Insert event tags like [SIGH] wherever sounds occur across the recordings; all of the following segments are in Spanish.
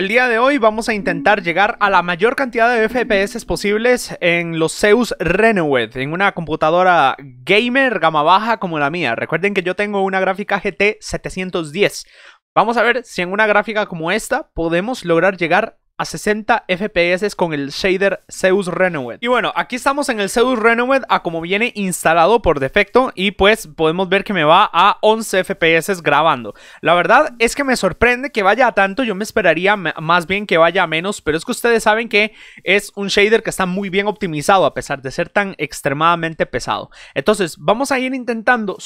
El día de hoy vamos a intentar llegar a la mayor cantidad de FPS posibles en los Zeus Renewed, en una computadora gamer gama baja como la mía. Recuerden que yo tengo una gráfica GT 710. Vamos a ver si en una gráfica como esta podemos lograr llegar a 60 FPS con el shader Zeus Renewed. Y bueno, aquí estamos en el Zeus Renewed a como viene instalado por defecto y pues podemos ver que me va a 11 FPS grabando. La verdad es que me sorprende que vaya a tanto, yo me esperaría más bien que vaya a menos, pero es que ustedes saben que es un shader que está muy bien optimizado a pesar de ser tan extremadamente pesado. Entonces, vamos a ir intentando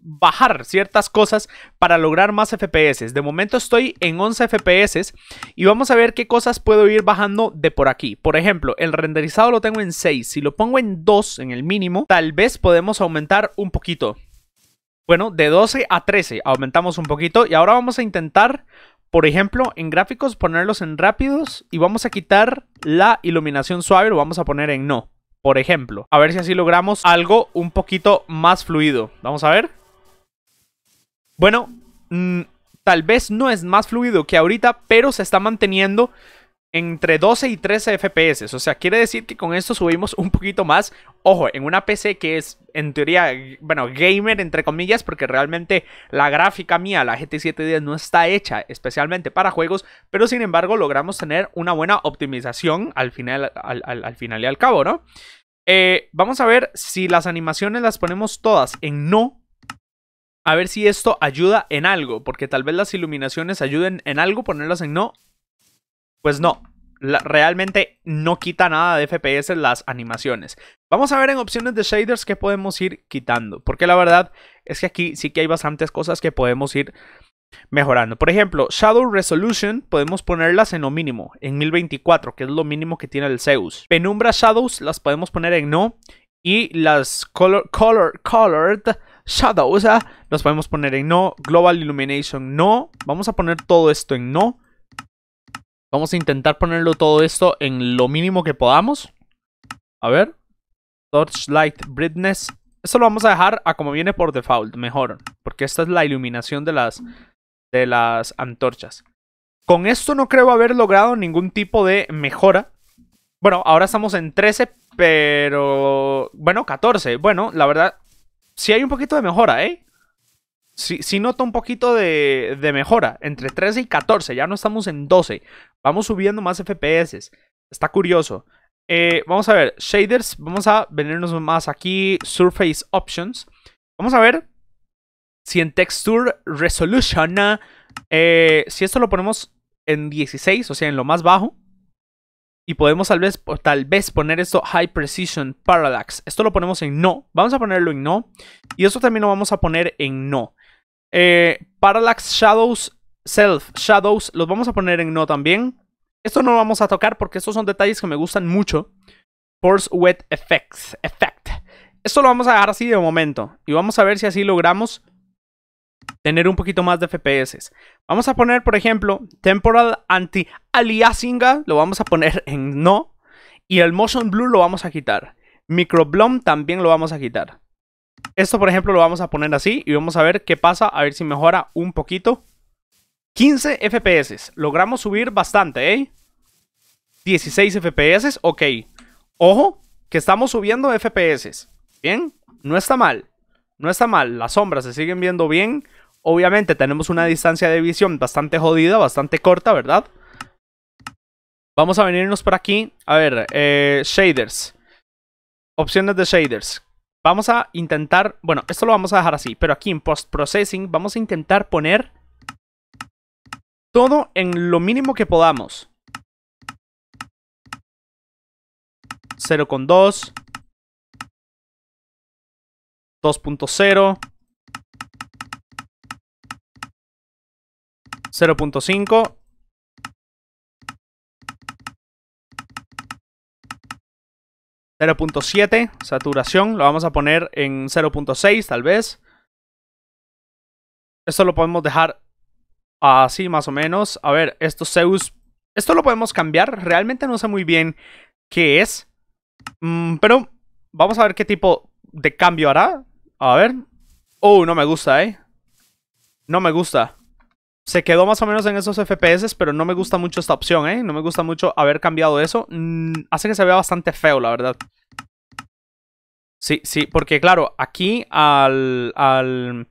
bajar ciertas cosas para lograr más FPS. De momento estoy en 11 FPS y vamos a ver qué cosas puedo ir bajando de por aquí. Por ejemplo, el renderizado lo tengo en 6. Si lo pongo en 2, en el mínimo, tal vez podemos aumentar un poquito. Bueno, de 12 a 13 aumentamos un poquito. Y ahora vamos a intentar, por ejemplo, en gráficos ponerlos en rápidos. Y vamos a quitar la iluminación suave, lo vamos a poner en no. Por ejemplo, a ver si así logramos algo un poquito más fluido. Vamos a ver. Bueno, mm, tal vez no es más fluido que ahorita, pero se está manteniendo entre 12 y 13 FPS. O sea, quiere decir que con esto subimos un poquito más. Ojo, en una PC que es en teoría, bueno, gamer entre comillas, porque realmente la gráfica mía, la GT 710, no está hecha especialmente para juegos, pero sin embargo logramos tener una buena optimización al final, al, final y al cabo, ¿no? Eh, vamos a ver si las animaciones las ponemos todas en no. A ver si esto ayuda en algo, porque tal vez las iluminaciones ayuden en algo, ponerlas en no pues no, realmente no quita nada de FPS las animaciones. Vamos a ver en opciones de shaders qué podemos ir quitando, porque la verdad es que aquí sí que hay bastantes cosas que podemos ir mejorando. Por ejemplo, Shadow Resolution podemos ponerlas en lo mínimo, en 1024, que es lo mínimo que tiene el Zeus. Penumbra Shadows las podemos poner en no y las color, color colored shadows ah, las podemos poner en no, Global Illumination no, vamos a poner todo esto en no. Vamos a intentar ponerlo todo esto en lo mínimo que podamos. A ver. Torchlight Brightness. Esto lo vamos a dejar a como viene por default, mejor. Porque esta es la iluminación de las, de las antorchas. Con esto no creo haber logrado ningún tipo de mejora. Bueno, ahora estamos en 13, pero... Bueno, 14. Bueno, la verdad, sí hay un poquito de mejora, ¿eh? Si nota un poquito de, mejora. Entre 13 y 14, ya no estamos en 12. Vamos subiendo más FPS. Está curioso. Eh, vamos a ver, shaders, vamos a venirnos más aquí, surface options. Vamos a ver si en texture resolution, eh, si esto lo ponemos en 16, o sea, en lo más bajo, y podemos tal vez, tal vez poner esto High Precision Parallax. Esto lo ponemos en no. Vamos a ponerlo en no. Y esto también lo vamos a poner en no. Eh, Parallax Shadows Self Shadows, los vamos a poner en no también. Esto no lo vamos a tocar porque estos son detalles que me gustan mucho. Force Wet Effects, Effect. Esto lo vamos a dejar así de momento. Y vamos a ver si así logramos tener un poquito más de FPS. Vamos a poner, por ejemplo, Temporal Anti-Aliasinga, lo vamos a poner [LAUGHS] en no. Y el Motion Blur lo vamos a quitar. Micro Microblom también lo vamos a quitar. Esto, por ejemplo, lo vamos a poner así y vamos a ver qué pasa, a ver si mejora un poquito. 15 FPS, logramos subir bastante, ¿eh? 16 FPS, ok. Ojo, que estamos subiendo FPS. Bien, no está mal, no está mal, las sombras se siguen viendo bien. Obviamente tenemos una distancia de visión bastante jodida, bastante corta, ¿verdad? Vamos a venirnos por aquí. A ver, eh, shaders. Opciones de shaders. Vamos a intentar, bueno, esto lo vamos a dejar así, pero aquí en post processing vamos a intentar poner todo en lo mínimo que podamos. 0.2 2.0 0.5 0.7, saturación, lo vamos a poner en 0.6 tal vez. Esto lo podemos dejar así más o menos. A ver, estos Zeus, esto lo podemos cambiar. Realmente no sé muy bien qué es. Mm, pero vamos a ver qué tipo de cambio hará. A ver. Oh, no me gusta, ¿eh? No me gusta. Se quedó más o menos en esos FPS, pero no me gusta mucho esta opción, ¿eh? No me gusta mucho haber cambiado eso. Mm, hace que se vea bastante feo, la verdad. Sí, sí, porque claro, aquí al, al,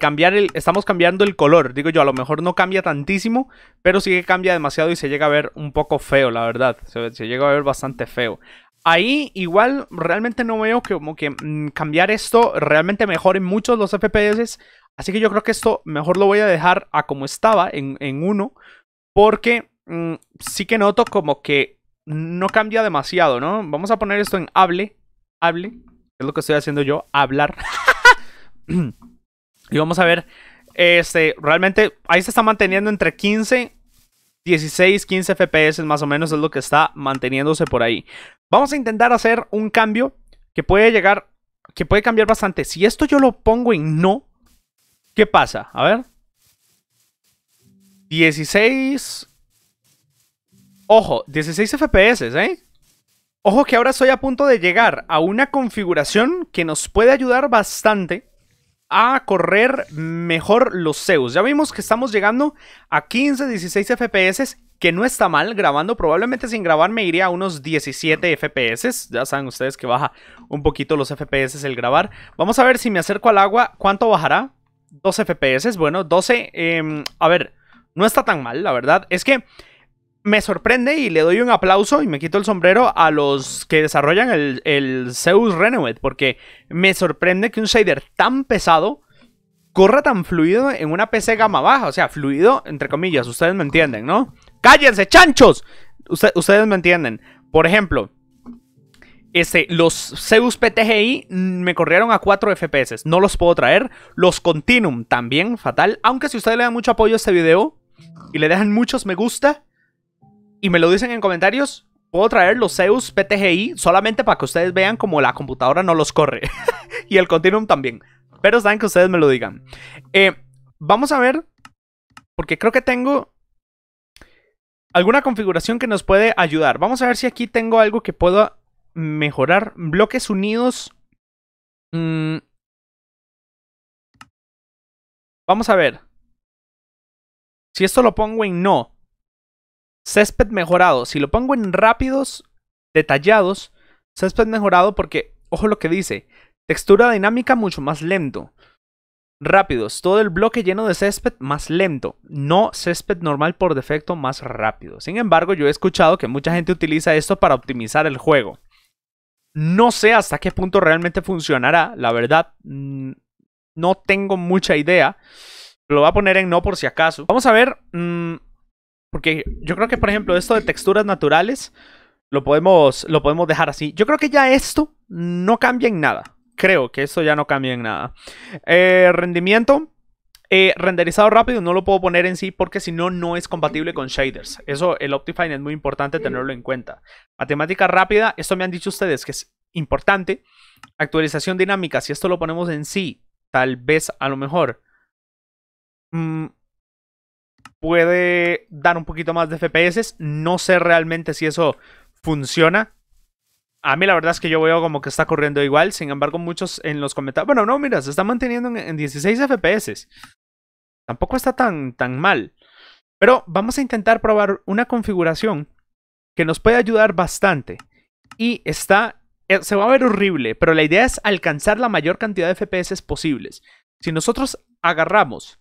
cambiar el... Estamos cambiando el color, digo yo, a lo mejor no cambia tantísimo, pero sí que cambia demasiado y se llega a ver un poco feo, la verdad. Se, llega a ver bastante feo. Ahí igual realmente no veo que como que mm, cambiar esto realmente mejore mucho los FPS. Así que yo creo que esto mejor lo voy a dejar a como estaba en, uno. Porque mm, sí que noto como que no cambia demasiado, ¿no? Vamos a poner esto en hable hable, es lo que estoy haciendo yo, hablar. [LAUGHS] y vamos a ver, este, realmente ahí se está manteniendo entre 15, 16, 15 FPS más o menos es lo que está manteniéndose por ahí. Vamos a intentar hacer un cambio que puede llegar, que puede cambiar bastante. Si esto yo lo pongo en no, ¿qué pasa? A ver. 16, Ojo, 16 FPS, ¿eh? Ojo que ahora estoy a punto de llegar a una configuración que nos puede ayudar bastante a correr mejor los Zeus. Ya vimos que estamos llegando a 15, 16 FPS, que no está mal grabando. Probablemente sin grabar me iría a unos 17 FPS. Ya saben ustedes que baja un poquito los FPS el grabar. Vamos a ver si me acerco al agua, ¿cuánto bajará? 12 FPS, bueno, 12, em, a ver, no está tan mal, la verdad. Es que me sorprende y le doy un aplauso y me quito el sombrero a los que desarrollan el, el Zeus Renewed, porque me sorprende que un shader tan pesado corra tan fluido en una PC gama baja, o sea, fluido entre comillas, ustedes me entienden, ¿no? ¡Cállense, chanchos! ustedes me entienden. Por ejemplo, este, los Zeus PTGI me corrieron a 4 FPS, no los puedo traer. Los Continuum también, fatal. Aunque si ustedes le dan mucho apoyo a este video y le dejan muchos me gusta, y me lo dicen en comentarios, puedo traer los Zeus PTGI solamente para que ustedes vean como la computadora no los corre. [LAUGHS] y el Continuum también. Pero saben que ustedes me lo digan. Eh, vamos a ver, porque creo que tengo alguna configuración que nos puede ayudar. Vamos a ver si aquí tengo algo que pueda mejorar. Bloques unidos. Mm. Vamos a ver. Si esto lo pongo en no. Césped mejorado. Si lo pongo en rápidos, detallados, césped mejorado porque, ojo lo que dice, textura dinámica mucho más lento. Rápidos, todo el bloque lleno de césped más lento, no césped normal por defecto más rápido. Sin embargo, yo he escuchado que mucha gente utiliza esto para optimizar el juego. No sé hasta qué punto realmente funcionará, la verdad, mm, no tengo mucha idea. Lo voy a poner en no por si acaso. Vamos a ver mm, yo creo que, por ejemplo, esto de texturas naturales lo podemos, lo podemos dejar así. Yo creo que ya esto no cambia en nada. Creo que esto ya no cambia en nada. Eh, rendimiento. Eh, renderizado rápido no lo puedo poner en sí porque si no, no es compatible con shaders. Eso, el Optifine es muy importante tenerlo en cuenta. Matemática rápida, esto me han dicho ustedes que es importante. Actualización dinámica, si esto lo ponemos en sí, tal vez a lo mejor. Mm, puede dar un poquito más de FPS. No sé realmente si eso funciona. A mí la verdad es que yo veo como que está corriendo igual. Sin embargo, muchos en los comentarios. Bueno, no, mira, se está manteniendo en 16 FPS. Tampoco está tan, tan mal. Pero vamos a intentar probar una configuración que nos puede ayudar bastante. Y está. Eh, se va a ver horrible, pero la idea es alcanzar la mayor cantidad de FPS posibles. Si nosotros agarramos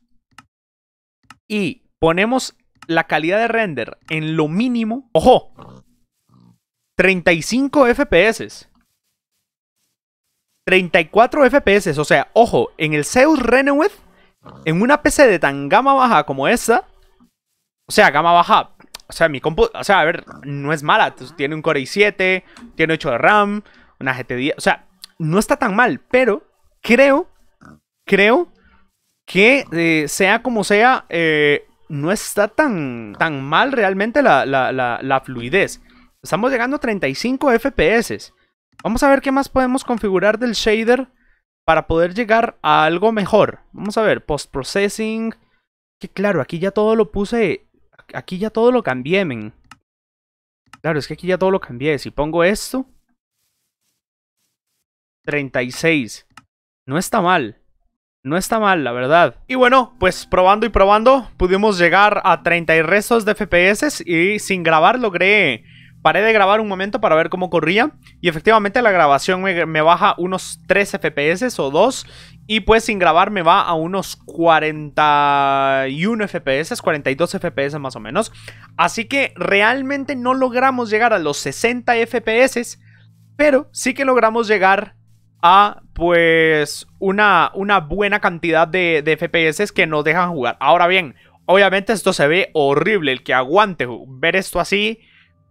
y ponemos la calidad de render en lo mínimo. Ojo, 35 FPS. 34 FPS, o sea, ojo, en el Zeus Renewed, en una PC de tan gama baja como esta, o sea, gama baja, o sea, mi compu, o sea, a ver, no es mala, tiene un Core i7, tiene 8 de RAM, una GT10, o sea, no está tan mal, pero creo, creo que eh, sea como sea, eh, no está tan, tan mal realmente la, fluidez. Estamos llegando a 35 FPS. Vamos a ver qué más podemos configurar del shader para poder llegar a algo mejor. Vamos a ver, post-processing. Que claro, aquí ya todo lo puse... Aquí ya todo lo cambié, men. Claro, es que aquí ya todo lo cambié. Si pongo esto... 36. No está mal. No está mal, la verdad. Y bueno, pues probando y probando, pudimos llegar a 30 y restos de FPS y sin grabar logré... Paré de grabar un momento para ver cómo corría y efectivamente la grabación me, me baja unos 3 FPS o 2 y pues sin grabar me va a unos 41 FPS, 42 FPS más o menos. Así que realmente no logramos llegar a los 60 FPS, pero sí que logramos llegar a pues una, una buena cantidad de, FPS que nos dejan jugar. Ahora bien, obviamente esto se ve horrible, el que aguante ver esto así,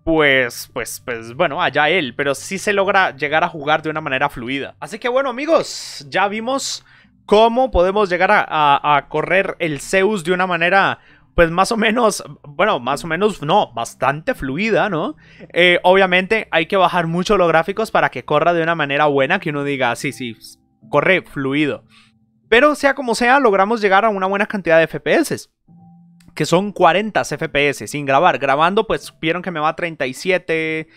pues, pues, pues bueno, allá él, pero sí se logra llegar a jugar de una manera fluida. Así que bueno amigos, ya vimos cómo podemos llegar a, a correr el Zeus de una manera pues más o menos, bueno, más o menos, no, bastante fluida, ¿no? Eh, obviamente hay que bajar mucho los gráficos para que corra de una manera buena, que uno diga, sí, sí, corre fluido. Pero sea como sea, logramos llegar a una buena cantidad de FPS que son 40 FPS sin grabar. Grabando, pues vieron que me va a 37,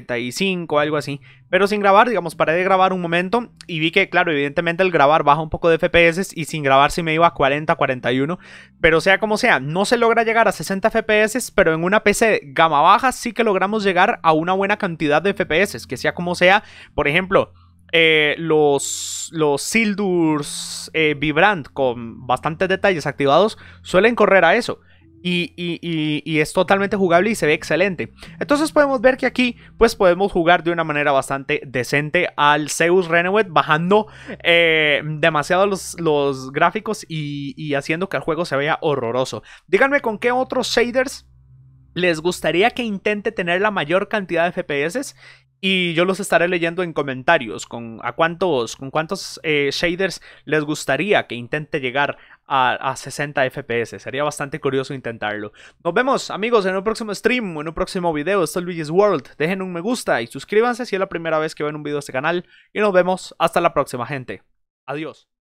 35, algo así, pero sin grabar, digamos, paré de grabar un momento y vi que, claro, evidentemente el grabar baja un poco de FPS y sin grabar sí me iba a 40, 41, pero sea como sea, no se logra llegar a 60 FPS, pero en una PC gama baja sí que logramos llegar a una buena cantidad de FPS, que sea como sea, por ejemplo... Eh, los, los Sildurs eh, Vibrant con bastantes detalles activados suelen correr a eso. Y, es totalmente jugable y se ve excelente. Entonces podemos ver que aquí pues podemos jugar de una manera bastante decente al Zeus Renewed bajando eh, demasiado los, los gráficos y haciendo que el juego se vea horroroso. Díganme con qué otros shaders les gustaría que intente tener la mayor cantidad de FPS y yo los estaré leyendo en comentarios con a cuántos, con cuántos eh, shaders les gustaría que intente llegar a, 60 FPS. Sería bastante curioso intentarlo. Nos vemos amigos en un próximo stream, en un próximo video. Esto es Luigi's World. Dejen un me gusta y suscríbanse si es la primera vez que ven un video de este canal. Y nos vemos hasta la próxima gente. Adiós.